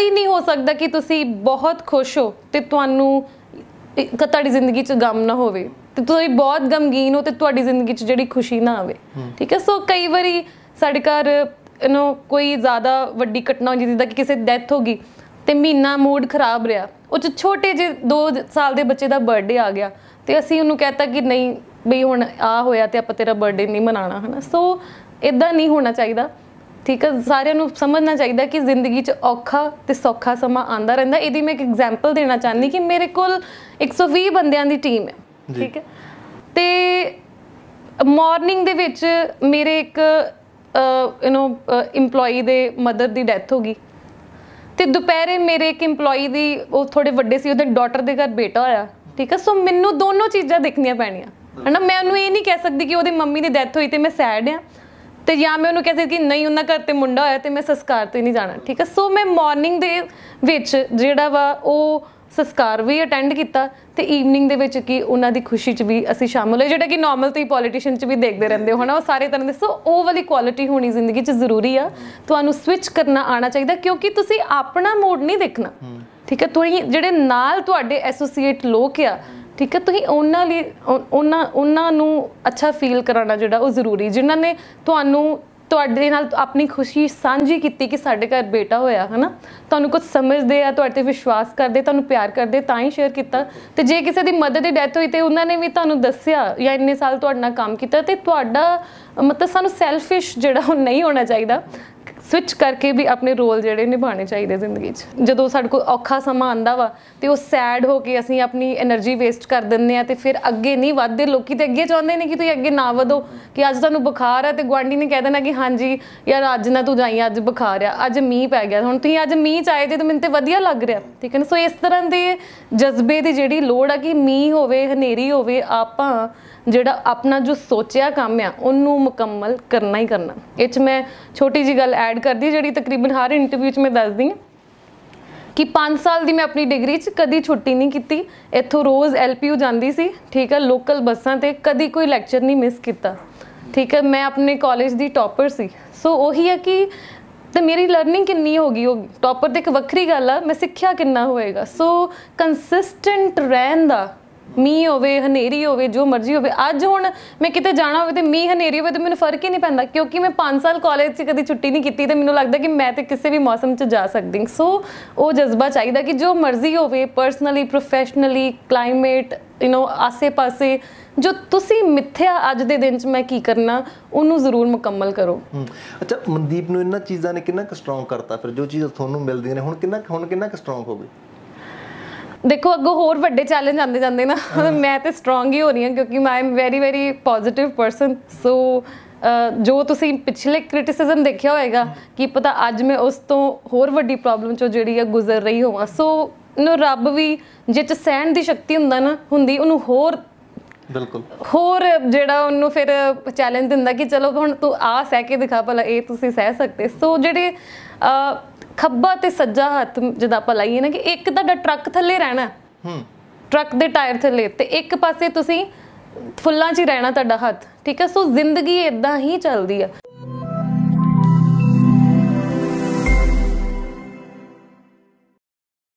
ਕਦੀ ਨਹੀਂ ਹੋ ਸਕਦਾ ਕਿ ਤੁਸੀਂ ਬਹੁਤ ਖੁਸ਼ ਹੋ ਤੇ ਤੁਹਾਨੂੰ ਕਤੜੀ ਜ਼ਿੰਦਗੀ 'ਚ ਗਮ ਨਾ ਹੋਵੇ ਤੇ ਤੁਸੀਂ ਬਹੁਤ ਗਮਗੀਨ ਹੋ ਤੇ ਤੁਹਾਡੀ ਜ਼ਿੰਦਗੀ 'ਚ ਜਿਹੜੀ ਖੁਸ਼ੀ ਨਾ ਆਵੇ ਠੀਕ ਹੈ ਸੋ ਕਈ ਵਾਰੀ ਸਾਡੇ ਘਰ ਯੂ ਕੋਈ ਜ਼ਿਆਦਾ ਵੱਡੀ ਘਟਨਾ ਹੋ ਜਿੱਦਾਂ ਕਿ ਕਿਸੇ ਡੈਥ ਹੋ ਗਈ ਤੇ ਮਹੀਨਾ ਮੂਡ ਖਰਾਬ ਰਿਹਾ ਉਹ ਚ ਛੋਟੇ ਜਿਹੇ 2 ਸਾਲ ਦੇ ਬੱਚੇ ਦਾ ਬਰਥਡੇ ਆ ਗਿਆ ਤੇ ਅਸੀਂ ਉਹਨੂੰ ਕਹਤਾ ਕਿ ਨਹੀਂ ਬਈ ਹੁਣ ਆ ਹੋਇਆ ਤੇ ਆਪਾਂ ਤੇਰਾ ਬਰਥਡੇ ਨਹੀਂ ਮਨਾਣਾ ਹਨਾ ਸੋ ਇਦਾਂ ਨਹੀਂ ਹੋਣਾ ਚਾਹੀਦਾ ਠੀਕ ਹੈ ਸਾਰਿਆਂ ਨੂੰ ਸਮਝਣਾ ਚਾਹੀਦਾ ਕਿ ਜ਼ਿੰਦਗੀ 'ਚ ਔਖਾ ਤੇ ਸੌਖਾ ਸਮਾਂ ਆਂਦਾ ਰਹਿੰਦਾ ਇਹਦੀ ਮੈਂ ਇੱਕ ਐਗਜ਼ਾਮਪਲ ਦੇਣਾ ਚਾਹੁੰਦੀ ਕਿ ਮੇਰੇ ਕੋਲ 120 ਬੰਦਿਆਂ ਦੀ ਟੀਮ ਹੈ ਠੀਕ ਹੈ ਤੇ ਮਾਰਨਿੰਗ ਦੇ ਵਿੱਚ ਮੇਰੇ ਇੱਕ ਯੂ نو ਏਮਪਲੋਈ ਦੇ ਮਦਰ ਦੀ ਡੈਥ ਹੋ ਗਈ ਤੇ ਦੁਪਹਿਰੇ ਮੇਰੇ ਇੱਕ ਏਮਪਲੋਈ ਦੀ ਉਹ ਥੋੜੇ ਵੱਡੇ ਸੀ ਉਹਦੇ ਡਾਟਰ ਦੇ ਘਰ ਬੇਟਾ ਹੋਇਆ ਠੀਕ ਹੈ ਸੋ ਮੈਨੂੰ ਦੋਨੋਂ ਚੀਜ਼ਾਂ ਦੇਖਣੀਆਂ ਪੈਣੀਆਂ ਹਨਾ ਮੈਂ ਉਹਨੂੰ ਇਹ ਨਹੀਂ ਕਹਿ ਸਕਦੀ ਕਿ ਉਹਦੇ ਮੰਮੀ ਦੀ ਡੈਥ ਹੋਈ ਤੇ ਮੈਂ ਸੈਡ ਆ ਤੇ ਜਾਂ ਮੈਂ ਉਹਨੂੰ ਕਹਿੰਦੀ ਕਿ ਨਹੀਂ ਉਹਨਾਂ ਘਰ ਤੇ ਮੁੰਡਾ ਹੋਇਆ ਤੇ ਮੈਂ ਸੰਸਕਾਰ ਤੇ ਨਹੀਂ ਜਾਣਾ ਠੀਕ ਹੈ ਸੋ ਮੈਂ ਮਾਰਨਿੰਗ ਦੇ ਵਿੱਚ ਜਿਹੜਾ ਵਾ ਉਹ ਸੰਸਕਾਰ ਵੀ ਅਟੈਂਡ ਕੀਤਾ ਤੇ ਈਵਨਿੰਗ ਦੇ ਵਿੱਚ ਕੀ ਉਹਨਾਂ ਦੀ ਖੁਸ਼ੀ 'ਚ ਵੀ ਅਸੀਂ ਸ਼ਾਮਲ ਹੋਏ ਜਿਹੜਾ ਕਿ ਨਾਰਮਲ ਤੇ ਪੋਲੀਟੀਸ਼ੀਅਨ 'ਚ ਵੀ ਦੇਖਦੇ ਰਹਿੰਦੇ ਹੋ ਹਨਾ ਉਹ ਸਾਰੇ ਤਰ੍ਹਾਂ ਦੇ ਸੋ ਉਹ ਵਾਲੀ ਕੁਆਲਿਟੀ ਹੋਣੀ ਜ਼ਿੰਦਗੀ 'ਚ ਜ਼ਰੂਰੀ ਆ ਤੁਹਾਨੂੰ ਸਵਿਚ ਕਰਨਾ ਆਣਾ ਚਾਹੀਦਾ ਕਿਉਂਕਿ ਤੁਸੀਂ ਆਪਣਾ ਮੂਡ ਨਹੀਂ ਦੇਖਣਾ ਠੀਕ ਹੈ ਤੁਸੀਂ ਜਿਹੜੇ ਨਾਲ ਤੁਹਾਡੇ ਐਸੋਸੀਏਟ ਲੋਕ ਆ ਠੀਕ ਹੈ ਤੁਸੀਂ ਉਹਨਾਂ ਲਈ ਉਹਨਾਂ ਉਹਨਾਂ ਨੂੰ ਅੱਛਾ ਫੀਲ ਕਰਾਉਣਾ ਜਿਹੜਾ ਉਹ ਜ਼ਰੂਰੀ ਜਿਨ੍ਹਾਂ ਨੇ ਤੁਹਾਨੂੰ ਤੁਹਾਡੇ ਨਾਲ ਆਪਣੀ ਖੁਸ਼ੀ ਸਾਂਝੀ ਕੀਤੀ ਕਿ ਸਾਡੇ ਘਰ ਬੇਟਾ ਹੋਇਆ ਹਨਾ ਤੁਹਾਨੂੰ ਕੁਝ ਸਮਝਦੇ ਆ ਤੁਹਾਡੇ ਤੇ ਵਿਸ਼ਵਾਸ ਕਰਦੇ ਤੁਹਾਨੂੰ ਪਿਆਰ ਕਰਦੇ ਤਾਂ ਹੀ ਸ਼ੇਅਰ ਕੀਤਾ ਤੇ ਜੇ ਕਿਸੇ ਦੀ ਮਦਰ ਦੀ ਡੈਥ ਹੋਈ ਤੇ ਉਹਨਾਂ ਨੇ ਵੀ ਤੁਹਾਨੂੰ ਦੱਸਿਆ ਜਾਂ ਇੰਨੇ ਸਾਲ ਤੁਹਾਡੇ ਨਾਲ ਕੰਮ ਕੀਤਾ ਤੇ ਤੁਹਾਡਾ ਮਤਲਬ ਸਾਨੂੰ ਸੈਲਫਿਸ਼ ਜਿਹੜਾ ਉਹ ਨਹੀਂ ਹੋਣਾ ਚਾਹੀਦਾ ਸਵਿਚ ਕਰਕੇ ਵੀ ਆਪਣੇ ਰੋਲ ਜਿਹੜੇ ਨਿਭਾਣੇ ਚਾਹੀਦੇ ਜ਼ਿੰਦਗੀ 'ਚ ਜਦੋਂ ਸਾਡੇ ਕੋਲ ਔਖਾ ਸਮਾਂ ਆਂਦਾ ਵਾ ਤੇ ਉਹ ਸੈਡ ਹੋ ਕੇ ਅਸੀਂ ਆਪਣੀ એનર્ਜੀ ਵੇਸਟ ਕਰ ਦਿੰਨੇ ਆ ਤੇ ਫਿਰ ਅੱਗੇ ਨਹੀਂ ਵਧਦੇ ਲੋਕੀ ਤੇ ਅੱਗੇ ਚਾਹੁੰਦੇ ਨੇ ਕਿ ਤੁਸੀਂ ਅੱਗੇ ਨਾ ਵਧੋ ਕਿ ਅੱਜ ਤੁਹਾਨੂੰ ਬੁਖਾਰ ਆ ਤੇ ਗਵਾਂਡੀ ਨੇ ਕਹਿ ਦੇਣਾ ਕਿ ਹਾਂਜੀ ਯਾਰ ਅੱਜ ਨਾ ਤੂੰ ਜਾਈ ਅੱਜ ਬੁਖਾਰ ਆ ਅੱਜ ਮੀਂਹ ਪੈ ਗਿਆ ਹੁਣ ਤੁਸੀਂ ਅੱਜ ਮੀਂਹ ਚਾਏ ਤੇ ਮੈਨੂੰ ਤੇ ਵਧੀਆ ਲੱਗ ਰਿਹਾ ਠੀਕ ਹੈ ਨਾ ਸੋ ਇਸ ਤਰ੍ਹਾਂ ਦੇ ਜਜ਼ਬੇ ਦੀ ਜਿਹੜੀ ਲੋੜ ਆ ਕਿ ਮੀਂਹ ਹੋਵੇ ਹਨੇਰੀ ਹੋਵੇ ਆਪਾਂ ਜਿਹੜਾ ਆਪਣਾ ਜੋ ਸੋਚਿਆ ਕੰਮ ਆ ਉਹਨੂੰ ਮੁਕੰਮਲ ਕਰਨਾ ਹੀ ਕਰਨਾ ਇਹ ਚ ਮੈਂ ਛੋਟੀ ਜੀ ਗੱਲ ਐਡ ਕਰਦੀ ਜਿਹੜੀ ਤਕਰੀਬਨ ਹਰ ਇੰਟਰਵਿਊ 'ਚ ਮੈਂ ਦੱਸਦੀ ਹਾਂ ਕਿ 5 ਸਾਲ ਦੀ ਮੈਂ ਆਪਣੀ ਡਿਗਰੀ 'ਚ ਕਦੀ ਛੁੱਟੀ ਨਹੀਂ ਕੀਤੀ ਇੱਥੋਂ ਰੋਜ਼ ਐਲਪੀਯੂ ਜਾਂਦੀ ਸੀ ਠੀਕ ਹੈ ਲੋਕਲ ਬੱਸਾਂ ਤੇ ਕਦੀ ਕੋਈ ਲੈਕਚਰ ਨਹੀਂ ਮਿਸ ਕੀਤਾ ਠੀਕ ਹੈ ਮੈਂ ਆਪਣੇ ਕਾਲਜ ਦੀ ਟੌਪਰ ਸੀ ਸੋ ਉਹੀ ਹੈ ਕਿ ਤੇ ਮੇਰੀ ਲਰਨਿੰਗ ਕਿੰਨੀ ਹੋ ਗਈ ਉਹ ਟੌਪਰ ਤੇ ਇੱਕ ਵੱਖਰੀ ਗੱਲ ਆ ਮੈਂ ਸਿੱਖਿਆ ਕਿੰਨਾ ਹੋਏਗਾ ਸੋ ਕੰਸਿਸਟੈਂਟ ਰਹਿਣ ਦਾ ਮੀਂਹ ਹੋਵੇ ਹਨੇਰੀ ਹੋਵੇ ਜੋ ਮਰਜ਼ੀ ਹੋਵੇ ਅੱਜ ਹੁਣ ਮੈਂ ਕਿਤੇ ਜਾਣਾ ਹੋਵੇ ਤੇ ਮੀਂਹ ਹਨੇਰੀ ਹੋਵੇ ਤੇ ਮੈਨੂੰ ਫਰਕ ਹੀ ਨਹੀਂ ਪੈਂਦਾ ਕਿਉਂਕਿ ਮੈਂ 5 ਸਾਲ ਕਾਲਜ 'ਚ ਕਦੀ ਛੁੱਟੀ ਨਹੀਂ ਕੀਤੀ ਤੇ ਮੈਨੂੰ ਲੱਗਦਾ ਕਿ ਮੈਂ ਤੇ ਕਿਸੇ ਵੀ ਮੌਸਮ 'ਚ ਜਾ ਸਕਦੀ ਹਾਂ ਸੋ ਉਹ ਜਜ਼ਬਾ ਚਾਹੀਦਾ ਕਿ ਜੋ ਮਰਜ਼ੀ ਹੋਵੇ personally professionally climate you know ਆਸੇ-ਪਾਸੇ ਜੋ ਤੁਸੀਂ ਮਿੱਥਿਆ ਅੱਜ ਦੇ ਦਿਨ 'ਚ ਮੈਂ ਕੀ ਕਰਨਾ ਉਹਨੂੰ ਜ਼ਰੂਰ ਮੁਕੰਮਲ ਕਰੋ ਅੱਛਾ ਮਨਦੀਪ ਨੂੰ ਇਹਨਾਂ ਚੀਜ਼ਾਂ ਨੇ ਕਿੰਨਾ ਕੁ ਸਟਰੋਂਗ ਕਰਤਾ ਫਿਰ ਜੋ ਚੀਜ਼ ਤੁਹਾਨੂੰ ਮਿਲਦੀਆਂ ਨੇ ਹੁਣ ਕਿੰਨਾ ਹੁਣ ਕਿੰਨਾ ਕੁ ਸਟਰੋਂਗ ਹੋ ਗਈ ਦੇਖੋ ਅੱਗੋਂ ਹੋਰ ਵੱਡੇ ਚੈਲੰਜ ਆਉਂਦੇ ਜਾਂਦੇ ਨਾ ਮੈਂ ਤੇ ਸਟਰੋਂਗ ਹੀ ਹੋ ਰਹੀ ਹਾਂ ਕਿਉਂਕਿ ਮੈਂ am very very positive person so ਜੋ ਤੁਸੀਂ ਪਿਛਲੇ ਕ੍ਰਿਟਿਸਿਜ਼ਮ ਦੇਖਿਆ ਹੋਏਗਾ ਕਿ ਪਤਾ ਅੱਜ ਮੈਂ ਉਸ ਤੋਂ ਹੋਰ ਵੱਡੀ ਪ੍ਰੋਬਲਮ ਚੋਂ ਜਿਹੜੀ ਆ ਗੁਜ਼ਰ ਰਹੀ ਹੋਵਾਂ ਸੋ ਨੂੰ ਰੱਬ ਵੀ ਜਿੱਚ ਸਹਿਣ ਦੀ ਸ਼ਕਤੀ ਹੁੰਦਾ ਨਾ ਹੁੰਦੀ ਉਹਨੂੰ ਹੋਰ ਬਿਲਕੁਲ ਹੋਰ ਜਿਹੜਾ ਉਹਨੂੰ ਫਿਰ ਚੈਲੰਜ ਦਿੰਦਾ ਕਿ ਚਲੋ ਹੁਣ ਤੂੰ ਆ ਸਹਿ ਕੇ ਦਿਖਾ ਭਲਾ ਇਹ ਤੁਸੀਂ ਸਹਿ ਸਕਦੇ ਸੋ ਜਿਹੜੇ ਖੱਬਾ ਤੇ ਸੱਜਾ ਹੱਥ ਜਦ ਆਪਾਂ ਲਾਈਏ ਨਾ ਕਿ ਇੱਕ ਤੁਹਾਡਾ ਟਰੱਕ ਥੱਲੇ ਰਹਿਣਾ ਹੂੰ ਟਰੱਕ ਦੇ ਟਾਇਰ ਥੱਲੇ ਤੇ ਇੱਕ ਪਾਸੇ ਤੁਸੀਂ ਫੁੱਲਾਂ 'ਚ ਹੀ ਰਹਿਣਾ ਤੁਹਾਡਾ ਹੱਥ ਠੀਕ ਹੈ ਸੋ ਜ਼ਿੰਦਗੀ ਇਦਾਂ ਹੀ ਚੱਲਦੀ ਆ